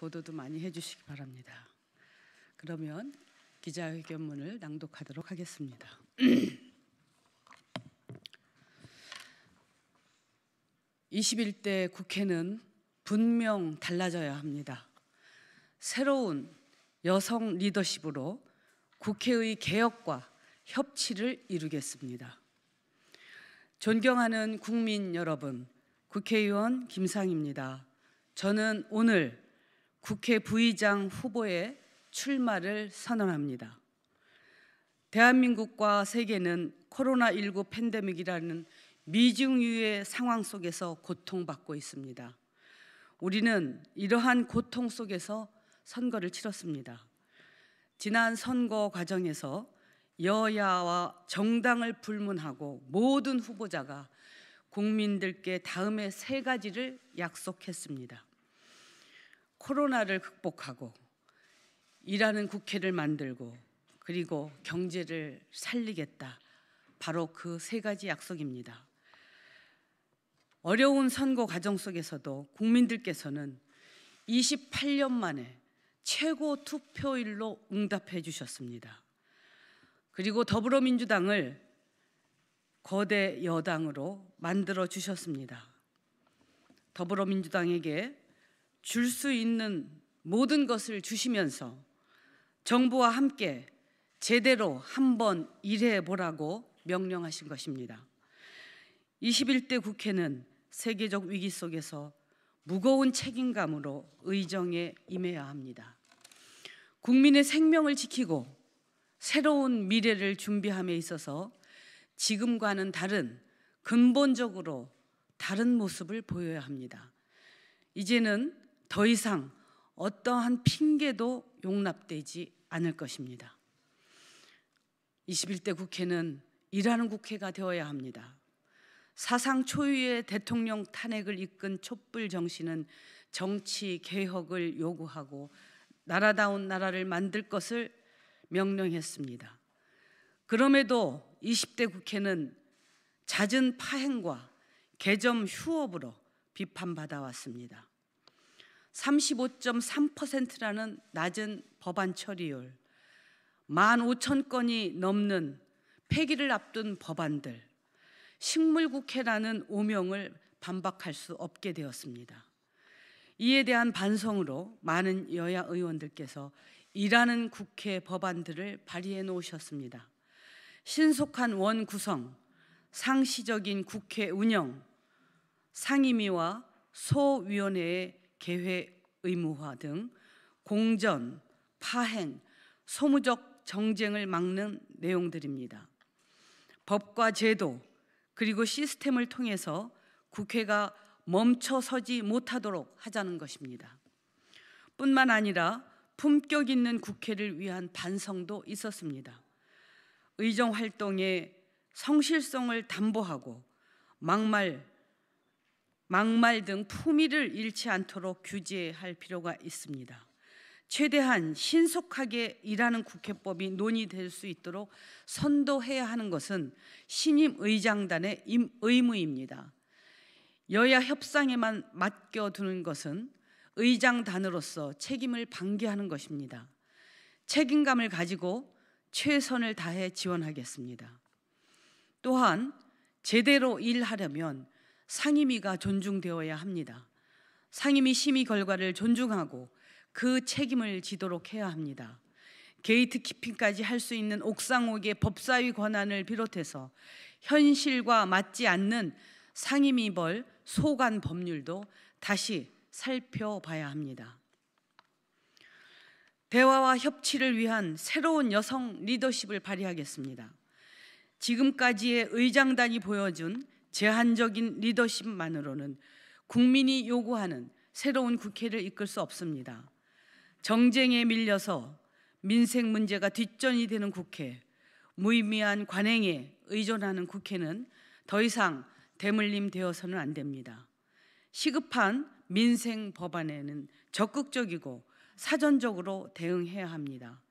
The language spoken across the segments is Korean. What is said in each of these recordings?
보도도 많이 해주시기 바랍니다. 그러면 기자회견문을 낭독하도록 하겠습니다. (21대) 국회는 분명 달라져야 합니다. 새로운 여성 리더십으로 국회의 개혁과 협치를 이루겠습니다. 존경하는 국민 여러분, 국회의원 김상입니다. 저는 오늘 국회 부의장 후보의 출마를 선언합니다. 대한민국과 세계는 코로나19 팬데믹이라는 미증유의 상황 속에서 고통받고 있습니다. 우리는 이러한 고통 속에서 선거를 치렀습니다. 지난 선거 과정에서 여야와 정당을 불문하고 모든 후보자가 국민들께 다음의 세 가지를 약속했습니다. 코로나를 극복하고 일하는 국회를 만들고 그리고 경제를 살리겠다. 바로 그 세 가지 약속입니다. 어려운 선거 과정 속에서도 국민들께서는 28년 만에 최고 투표일로 응답해 주셨습니다. 그리고 더불어민주당을 거대 여당으로 만들어 주셨습니다. 더불어민주당에게 줄수 있는 모든 것을 주시면서 정부와 함께 제대로 한번 일해 보라고 명령하신 것입니다. 21대 국회는 세계적 위기 속에서 무거운 책임감으로 의정에 임해야 합니다. 국민의 생명을 지키고 새로운 미래를 준비함에 있어서 지금과는 다른 근본적으로 다른 모습을 보여야 합니다. 이제는 더 이상 어떠한 핑계도 용납되지 않을 것입니다. 21대 국회는 일하는 국회가 되어야 합니다. 사상 초유의 대통령 탄핵을 이끈 촛불 정신은 정치 개혁을 요구하고 나라다운 나라를 만들 것을 명령했습니다. 그럼에도 20대 국회는 잦은 파행과 개점 휴업으로 비판받아왔습니다. 35.3%라는 낮은 법안 처리율, 15,000건이 넘는 폐기를 앞둔 법안들, 식물국회라는 오명을 반박할 수 없게 되었습니다. 이에 대한 반성으로 많은 여야 의원들께서 일하는 국회 법안들을 발의해 놓으셨습니다. 신속한 원 구성, 상시적인 국회 운영, 상임위와 소위원회의 계획 의무화 등 공전, 파행, 소무적 정쟁을 막는 내용들입니다. 법과 제도 그리고 시스템을 통해서 국회가 멈춰 서지 못하도록 하자는 것입니다. 뿐만 아니라 품격 있는 국회를 위한 반성도 있었습니다. 의정 활동의 성실성을 담보하고 막말 막말 등 품위를 잃지 않도록 규제할 필요가 있습니다. 최대한 신속하게 일하는 국회법이 논의될 수 있도록 선도해야 하는 것은 신임 의장단의 의무입니다. 여야 협상에만 맡겨두는 것은 의장단으로서 책임을 방기하는 것입니다. 책임감을 가지고 최선을 다해 지원하겠습니다. 또한 제대로 일하려면 상임위가 존중되어야 합니다. 상임위 심의 결과를 존중하고 그 책임을 지도록 해야 합니다. 게이트키핑까지 할 수 있는 옥상옥의 법사위 권한을 비롯해서 현실과 맞지 않는 상임위벌 소관 법률도 다시 살펴봐야 합니다. 대화와 협치를 위한 새로운 여성 리더십을 발휘하겠습니다. 지금까지의 의장단이 보여준 제한적인 리더십만으로는 국민이 요구하는 새로운 국회를 이끌 수 없습니다. 정쟁에 밀려서 민생 문제가 뒷전이 되는 국회, 무의미한 관행에 의존하는 국회는 더 이상 대물림 되어서는 안 됩니다. 시급한 민생 법안에는 적극적이고 사전적으로 대응해야 합니다.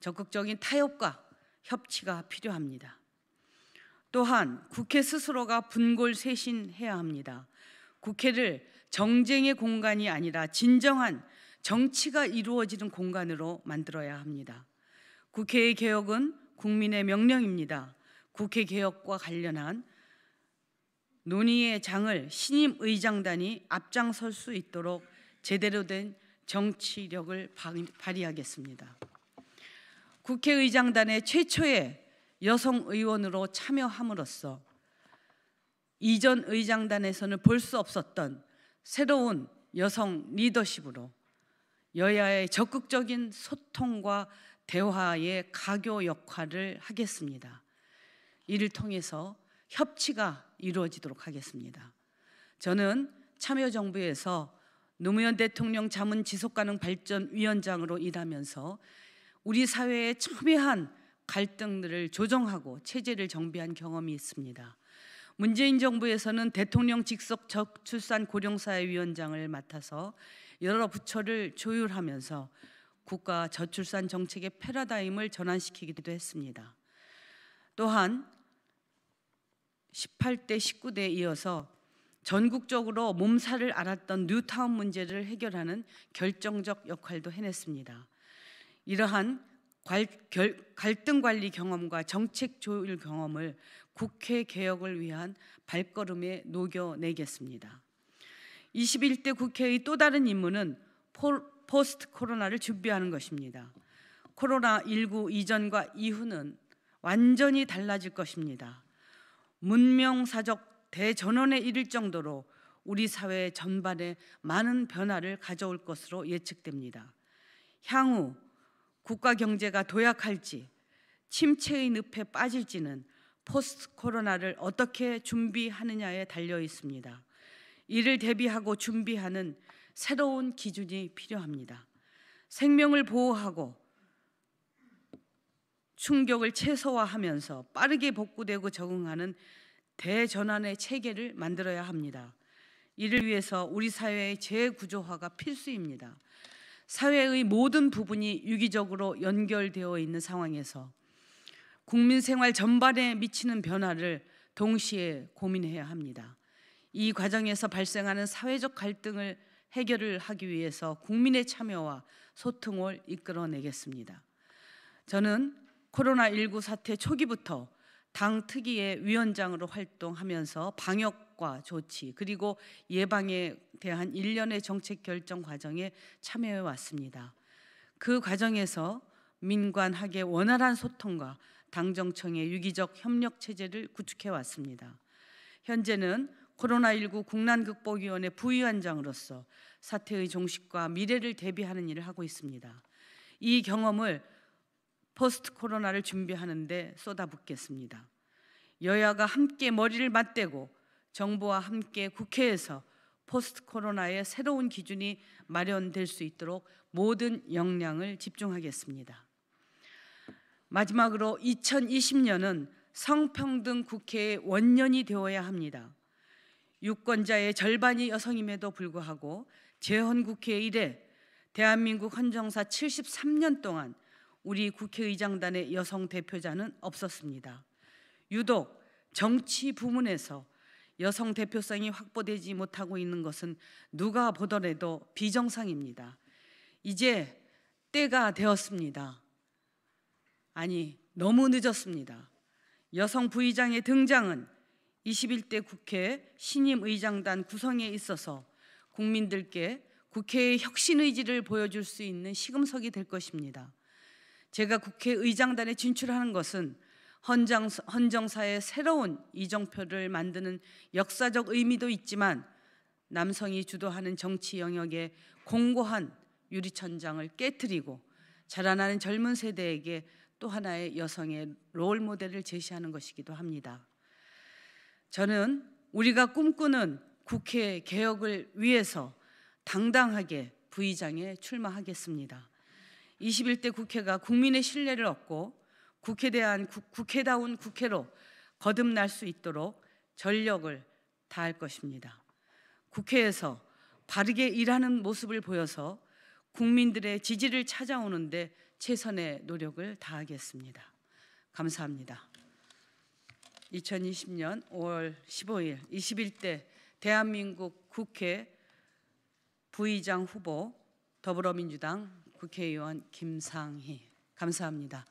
적극적인 타협과 협치가 필요합니다. 또한 국회 스스로가 분골쇄신해야 합니다. 국회를 정쟁의 공간이 아니라 진정한 정치가 이루어지는 공간으로 만들어야 합니다. 국회의 개혁은 국민의 명령입니다. 국회 개혁과 관련한 논의의 장을 신임 의장단이 앞장설 수 있도록 제대로 된 정치력을 발휘하겠습니다. 국회의장단의 최초의 여성 의원으로 참여함으로써 이전 의장단에서는 볼 수 없었던 새로운 여성 리더십으로 여야의 적극적인 소통과 대화의 가교 역할을 하겠습니다. 이를 통해서 협치가 이루어지도록 하겠습니다. 저는 참여정부에서 노무현 대통령 자문 지속가능 발전위원장으로 일하면서 우리 사회에 첨예한 갈등들을 조정하고 체제를 정비한 경험이 있습니다. 문재인 정부에서는 대통령 직속 적출산 고령사회위원장을 맡아서 여러 부처를 조율하면서 국가 저출산 정책의 패러다임을 전환시키기도 했습니다. 또한 18대 19대에 이어서 전국적으로 몸살을 앓았던 뉴타운 문제를 해결하는 결정적 역할도 해냈습니다. 이러한 갈등 관리 경험과 정책 조율 경험을 국회 개혁을 위한 발걸음에 녹여내겠습니다. 21대 국회의 또 다른 임무는 포스트 코로나를 준비하는 것입니다. 코로나19 이전과 이후는 완전히 달라질 것입니다. 문명사적 대전원에 이를 정도로 우리 사회 전반에 많은 변화를 가져올 것으로 예측됩니다. 향후 국가 경제가 도약할지 침체의 늪에 빠질지는 포스트 코로나를 어떻게 준비하느냐에 달려 있습니다. 이를 대비하고 준비하는 새로운 기준이 필요합니다. 생명을 보호하고 충격을 최소화하면서 빠르게 복구되고 적응하는 대전환의 체계를 만들어야 합니다. 이를 위해서 우리 사회의 재구조화가 필수입니다. 사회의 모든 부분이 유기적으로 연결되어 있는 상황에서 국민 생활 전반에 미치는 변화를 동시에 고민해야 합니다. 이 과정에서 발생하는 사회적 갈등을 해결을 하기 위해서 국민의 참여와 소통을 이끌어내겠습니다. 저는 코로나19 사태 초기부터 당 특위의 위원장으로 활동하면서 방역과 조치 그리고 예방에 대한 일련의 정책 결정 과정에 참여해 왔습니다. 그 과정에서 민관학의 원활한 소통과 당정청의 유기적 협력 체제를 구축해 왔습니다. 현재는 코로나19 국난극복위원회 부위원장으로서 사태의 종식과 미래를 대비하는 일을 하고 있습니다. 이 경험을 포스트 코로나를 준비하는데 쏟아붓겠습니다. 여야가 함께 머리를 맞대고 정부와 함께 국회에서 포스트 코로나의 새로운 기준이 마련될 수 있도록 모든 역량을 집중하겠습니다. 마지막으로 2020년은 성평등 국회의 원년이 되어야 합니다. 유권자의 절반이 여성임에도 불구하고 재헌 국회 이래 대한민국 헌정사 73년 동안 우리 국회의장단의 여성 대표자는 없었습니다. 유독 정치 부문에서 여성 대표성이 확보되지 못하고 있는 것은 누가 보더라도 비정상입니다. 이제 때가 되었습니다. 아니, 너무 늦었습니다. 여성 부의장의 등장은 21대 국회 신임 의장단 구성에 있어서 국민들께 국회의 혁신 의지를 보여줄 수 있는 시금석이 될 것입니다. 제가 국회의장단에 진출하는 것은 헌정, 헌정사의 새로운 이정표를 만드는 역사적 의미도 있지만 남성이 주도하는 정치 영역의 공고한 유리천장을 깨뜨리고 자라나는 젊은 세대에게 또 하나의 여성의 롤 모델을 제시하는 것이기도 합니다. 저는 우리가 꿈꾸는 국회 개혁을 위해서 당당하게 부의장에 출마하겠습니다. 21대 국회가 국민의 신뢰를 얻고 국회 대한 국회다운 국회로 거듭날 수 있도록 전력을 다할 것입니다. 국회에서 바르게 일하는 모습을 보여서 국민들의 지지를 찾아오는데 최선의 노력을 다하겠습니다. 감사합니다. 2020년 5월 15일 21대 대한민국 국회 부의장 후보 더불어민주당 국회의원 김상희 감사합니다.